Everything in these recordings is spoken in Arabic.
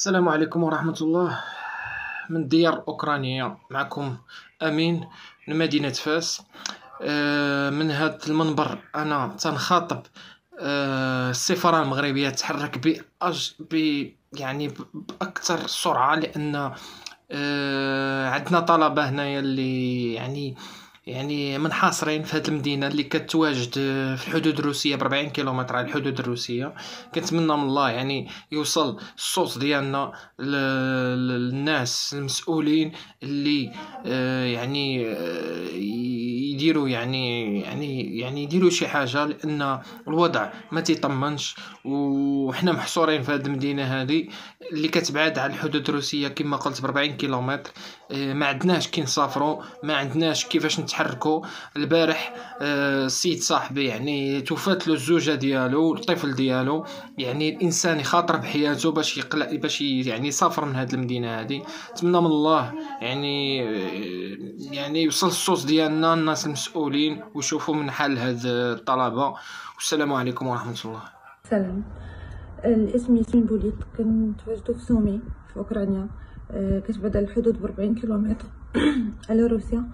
السلام عليكم ورحمة الله من الديار الأوكرانية معكم أمين آه، من مدينة فاس من هذا المنبر أنا تنخاطب آه، السفارة المغربية تحرك بأج يعني ب يعني بأكثر سرعة لأن آه، عندنا طلبة هنايا اللي يعني يعني منحاصرين في هذه المدينه اللي كتواجد في الحدود الروسيه ب 40 كيلومتر على الحدود الروسيه كنتمنى من الله يعني يوصل الصوت ديالنا للناس المسؤولين اللي آه، يعني آه، يديروا يعني يعني يعني يديروا شي حاجه لان الوضع ما تيطمنش وحنا محصورين في هذه المدينه هذه اللي كتبعد على الحدود الروسيه كما قلت ب 40 كيلومتر آه، ما عندناش كي نسافروا ما عندناش كيفاش نتحركوا البارح آه، السيد صاحبي يعني توفات له الزوجه ديالو الطفل ديالو يعني الانسان يخاطر بحياته باش يقلق باش يعني يسافر من هذه المدينه هذه نتمنى من الله يعني آه، يعني يوصل الصوت ديالنا الناس المسؤولين ويشوفوا من حال هاد الطلبه والسلام عليكم ورحمه الله سلام الاسم ياسمين بوليد كنتواجدو في سومي في اوكرانيا آه، كتبعد على الحدود ب 40 كيلومتر على روسيا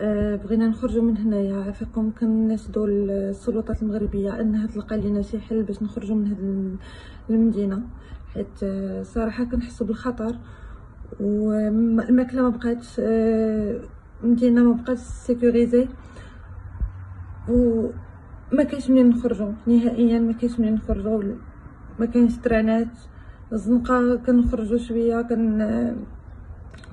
آه، بغينا نخرجوا من هنايا عافاكم كنشدوا السلطات المغربيه انها تلقى لنا شي حل باش نخرجوا من هاد المدينه حيت آه، صراحه كنحسوا بالخطر والماكله ما بقاتش المدينه ما بقاش سيكوريزي و ما كاينش منين نخرجوا نهائيا ما كاينش منين نخرجوا ما كاينش ترانات الزنقه كنخرجوا شويه كن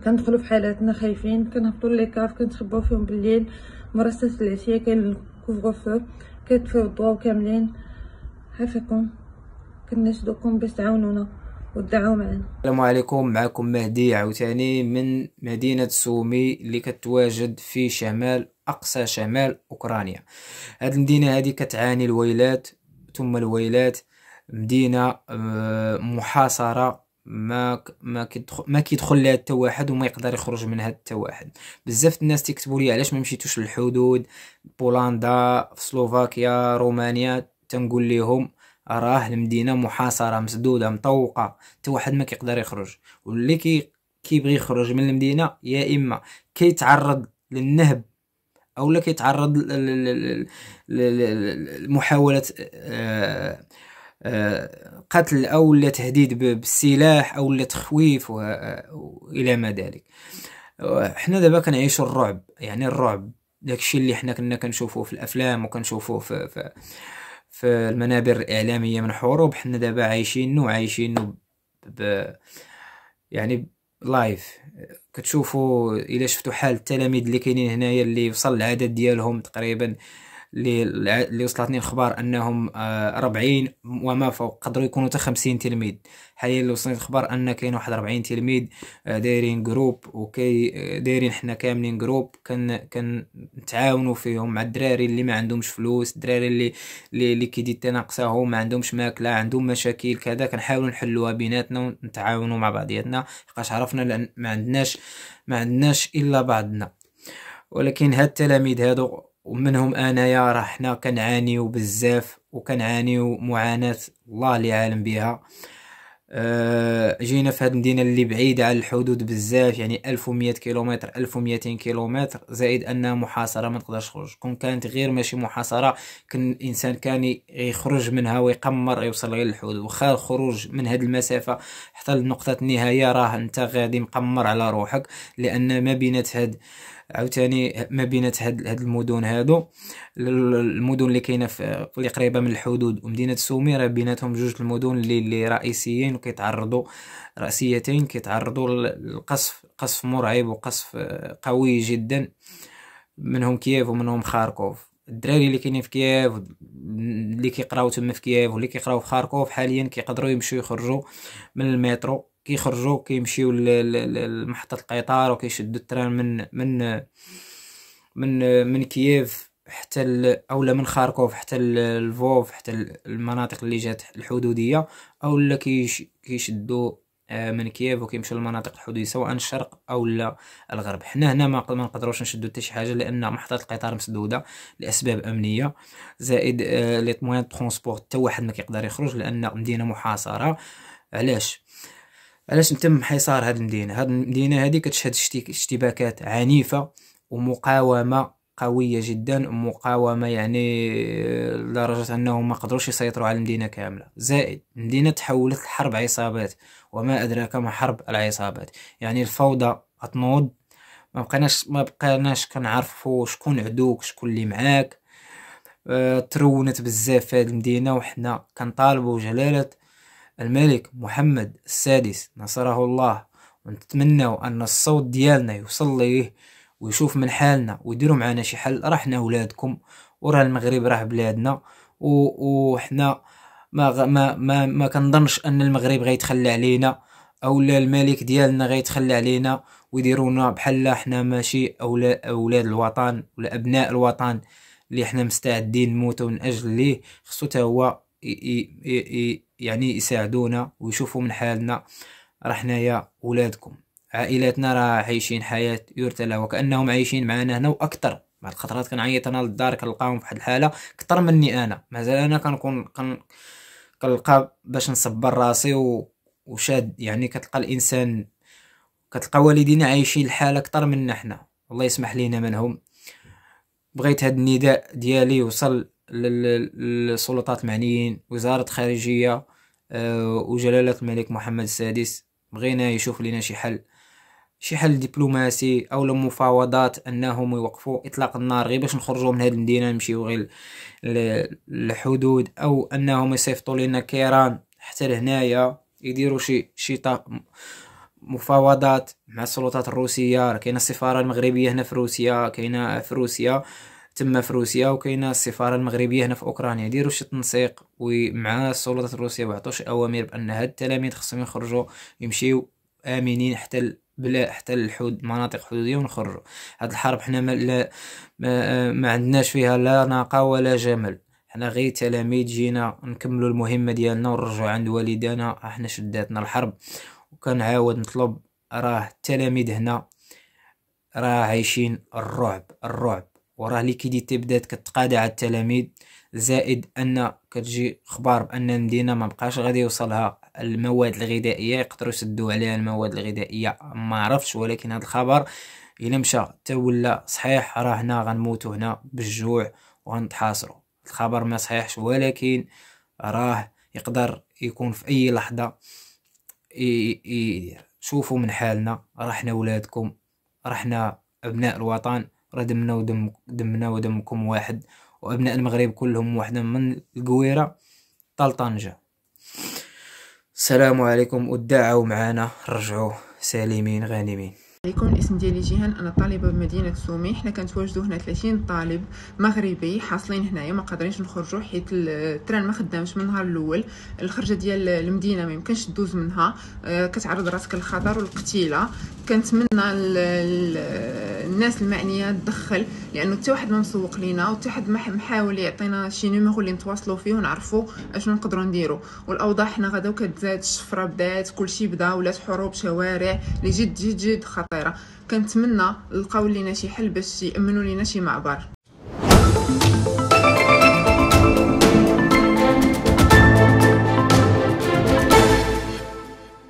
كندخلوا في حالاتنا خايفين كنهبطوا كاف كنتخباو فيهم بالليل مرسات العشيه كاين الكوفغ فو كيطفيو الضواو كاملين عافاكم كنشدوكم باش تعاونونا وادعوا معنا السلام عليكم معكم مهدي عاوتاني من مدينة سومي اللي كتواجد في شمال أقصى شمال أوكرانيا هاد المدينة هذه كتعاني الويلات ثم الويلات مدينة آه، محاصرة ما ما كيدخل ما كيدخل لها حتى واحد وما يقدر يخرج منها حتى واحد بزاف الناس تيكتبوا لي علاش ما مشيتوش للحدود بولندا في سلوفاكيا رومانيا تنقول لهم راه المدينه محاصره مسدوده مطوقه حتى واحد ما كيقدر يخرج واللي كي كيبغي يخرج من المدينه يا اما كيتعرض للنهب أو لا كيتعرض لمحاوله آه، آه، قتل او تهديد بالسلاح او تخويف آه، إلى ما ذلك حنا دابا كنعيشوا الرعب يعني الرعب داكشي اللي حنا كنا كنشوفوه في الافلام وكنشوفوه في, في في المنابر الاعلاميه من حروب حنا دابا عايشينو عايشينو ب يعني لايف كتشوفوا الا شفتوا حال التلاميذ اللي كاينين هنايا اللي وصل العدد ديالهم تقريبا اللي وصلتني الخبر انهم 40 آه، وما فوق قدروا يكونوا حتى 50 تلميذ حاليا اللي وصلني الخبر ان كاين واحد 40 تلميذ آه، دايرين جروب وكي آه، دايرين حنا كاملين جروب كن كنتعاونوا فيهم مع الدراري اللي ما عندهمش فلوس الدراري اللي اللي كيدي ناقصاهم ما عندهمش ماكله عندهم مشاكل كذا كنحاولوا نحلوها بيناتنا ونتعاونوا مع بعضياتنا لحقاش عرفنا لان ما عندناش ما عندناش الا بعضنا ولكن هاد التلاميذ هادو ومنهم انايا راه حنا كنعانيو بزاف وكنعانيو معاناه الله اللي عالم بها آه، جينا في هذه المدينه اللي بعيده على الحدود بزاف يعني 1100 كيلومتر 1200 كيلومتر زائد انها محاصره ما تقدرش تخرج كون كانت غير ماشي محاصره كان الانسان كان يخرج منها ويقمر يوصل غير للحدود واخا الخروج من هذه المسافه حتى لنقطه النهايه راه انت غادي مقمر على روحك لان ما بينات هاد عاوتاني ما بين هاد, هاد المدن هادو المدن اللي كاينه في اللي قريبه من الحدود ومدينه سومي راه بيناتهم جوج المدن اللي اللي رئيسيين وكيتعرضوا راسيتين كيتعرضوا للقصف قصف مرعب وقصف آه، قوي جدا منهم كييف ومنهم خاركوف الدراري اللي كاينين في كييف اللي كيقراو تما في كييف واللي كيقراو في خاركوف حاليا كيقدروا يمشيو يخرجوا من المترو كيخرجوا كيمشيو لمحطة القطار وكيشدوا التران من من من من كييف حتى اولا من خاركوف حتى الفوف حتى المناطق اللي جات الحدوديه اولا كيشدو كيشدوا آه، من كييف وكيمشيو للمناطق الحدوديه سواء الشرق او لا الغرب حنا هنا ما نقدروش نشدو حتى شي حاجه لان محطه القطار مسدوده لاسباب امنيه زائد لي دو ترونسبور حتى واحد ما كيقدر يخرج لان مدينه محاصره علاش علاش تم حصار هذه المدينه هذه المدينه هذه كتشهد اشتباكات عنيفه ومقاومه قويه جدا مقاومه يعني آه، لدرجه انهم ما قدروش يسيطروا على المدينه كامله زائد المدينه تحولت لحرب عصابات وما ادراك ما حرب العصابات يعني الفوضى تنوض ما بقيناش ما بقيناش كنعرفوا شكون عدوك شكون اللي معاك أه ترونت بزاف في المدينه وحنا كنطالبوا جلاله الملك محمد السادس نصره الله ونتمنى أن الصوت ديالنا يوصل ليه ويشوف من حالنا ويديروا معنا شي حل رحنا ولادكم وراه المغرب راه بلادنا وحنا ما غ... ما ما, ما كنظنش ان المغرب غيتخلى علينا او الملك ديالنا غيتخلى علينا ويديرونا بحال حنا ماشي اولا اولاد الوطن ولا ابناء الوطن اللي حنا مستعدين نموتوا من اجل ليه خصو هو يعني يساعدونا ويشوفوا من حالنا راه حنايا ولادكم عائلاتنا راه عايشين حياه يرثى لها وكانهم عايشين معنا هنا واكثر مع الخطرات كنعيط انا للدار كنلقاهم واحد الحاله اكثر مني انا مازال انا كنكون كن كنلقى باش نصبر راسي و... وشاد يعني كتلقى الانسان كتلقى والدينا عايشين الحاله اكثر منا حنا الله يسمح لينا منهم بغيت هاد النداء ديالي يوصل للسلطات المعنيين وزارة خارجية آه، وجلالة الملك محمد السادس بغينا يشوف لنا شي حل شي حل دبلوماسي او المفاوضات انهم يوقفوا اطلاق النار غير باش نخرجوا من هذه المدينه نمشيو غير للحدود او انهم يصيفطوا لنا كيران حتى لهنايا يديروا شي شي مفاوضات مع السلطات الروسيه كاينه السفاره المغربيه هنا في روسيا كاينه في روسيا تما في روسيا وكاينه السفاره المغربيه هنا في اوكرانيا ديروا شي تنسيق مع السلطات الروسيه وعطوا شي اوامر بان هاد التلاميذ خصهم يخرجوا يمشيو امنين حتى بلا حتى الحدود مناطق حدوديه ونخرجوا هاد الحرب حنا ما, لا ما, ما عندناش فيها لا ناقه ولا جمل حنا غير تلاميذ جينا نكملوا المهمه ديالنا ونرجعوا عند والدينا حنا شداتنا الحرب وكنعاود نطلب راه التلاميذ هنا راه عايشين الرعب الرعب وراه ليكيديتي بدات كتقاضى التلاميذ زائد ان كتجي اخبار بان المدينه ما بقاش غادي يوصلها المواد الغذائيه يقدروا يسدوا عليها المواد الغذائيه ما عرفتش ولكن هذا الخبر الا مشى حتى ولا صحيح راه هنا غنموتوا هنا بالجوع وغنتحاصروا الخبر ما صحيحش ولكن راه يقدر يكون في اي لحظه يدير شوفوا من حالنا رحنا ولادكم رحنا ابناء الوطن راه دمنا ودم دمنا ودمكم واحد وابناء المغرب كلهم وحده من القويره طال السلام عليكم ودعوا معنا رجعوا سالمين غانمين عليكم الاسم ديالي جيهان انا طالبه بمدينه سومي حنا كنتواجدوا هنا 30 طالب مغربي حاصلين هنايا ما قادرينش نخرجوا حيت التران ما خدامش من النهار الاول الخرجه ديال المدينه ما يمكنش تدوز منها آه، كتعرض راسك للخطر والقتيله كنتمنى الناس المعنيه تدخل لانه حتى واحد ما مسوق لينا وحتى واحد ما محاول يعطينا شي نيميرو اللي نتواصلوا فيه ونعرفوا اشنو نقدروا نديروا والاوضاع حنا غدا كتزاد الشفره بدات كلشي بدا ولات حروب شوارع اللي جد جد جد خطيره كنتمنى نلقاو لينا شي حل باش يامنوا لينا شي معبر